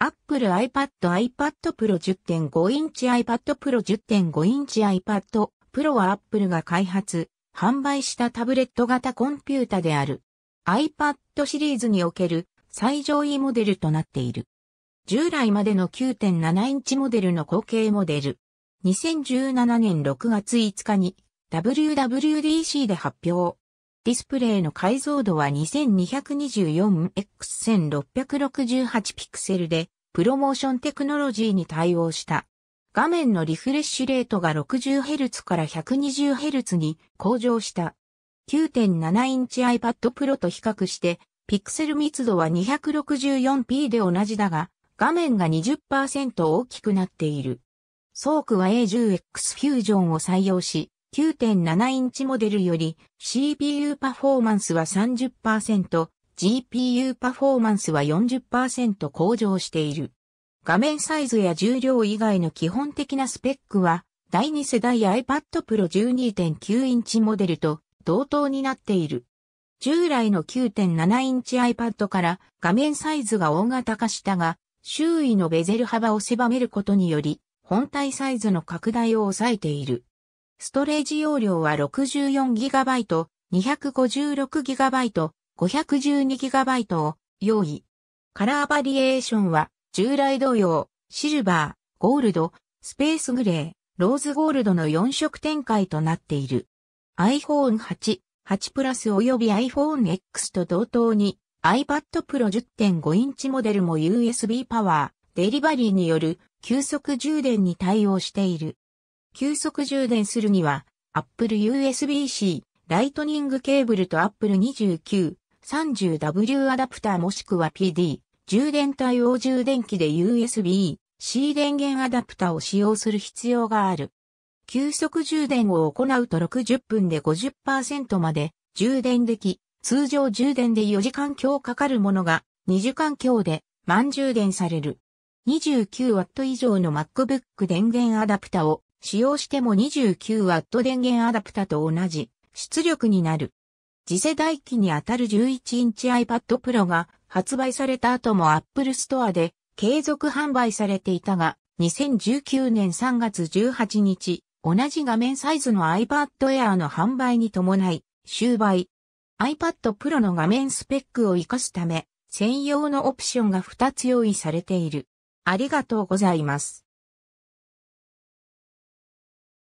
Apple iPad iPad Pro 10.5インチ iPad Pro 10.5インチ iPad Pro は Apple が開発、販売したタブレット型コンピュータである。iPad シリーズにおける最上位モデルとなっている。従来までの9.7インチモデルの後継モデル。2017年6月5日に WWDC で発表。ディスプレイの解像度は 2224x1668 ピクセルでプロモーションテクノロジーに対応した。画面のリフレッシュレートが 60Hz から 120Hz に向上した。9.7インチ iPad Pro と比較して、ピクセル密度は 264p で同じだが、画面が20%大きくなっている。ソークは A10X Fusion を採用し、9.7インチモデルより CPU パフォーマンスは30%、GPU パフォーマンスは40%向上している。画面サイズや重量以外の基本的なスペックは、第2世代 iPad Pro 12.9インチモデルと同等になっている。従来の9.7インチ iPad から画面サイズが大型化したが、周囲のベゼル幅を狭めることにより、本体サイズの拡大を抑えている。ストレージ容量は 64GB、256GB、512GB を用意。カラーバリエーションは従来同様、シルバー、ゴールド、スペースグレー、ローズゴールドの4色展開となっている。iPhone 8、8プラス及び iPhone X と同等に iPad Pro 10.5インチモデルも USB パワー、デリバリーによる急速充電に対応している。急速充電するには Apple USB-C、ライトニングケーブルと Apple 29、30W アダプターもしくは PD、充電対応充電器で USB、C 電源アダプタを使用する必要がある。急速充電を行うと60分で50%まで充電でき、通常充電で4時間強かかるものが2時間強で満充電される。29W 以上の MacBook 電源アダプタを使用しても 29W 電源アダプタと同じ出力になる。次世代機にあたる11インチ iPad Pro が発売された後も Apple Store で継続販売されていたが、2019年3月18日、同じ画面サイズの iPad Air の販売に伴い、終売。iPad Pro の画面スペックを活かすため、専用のオプションが2つ用意されている。ありがとうございます。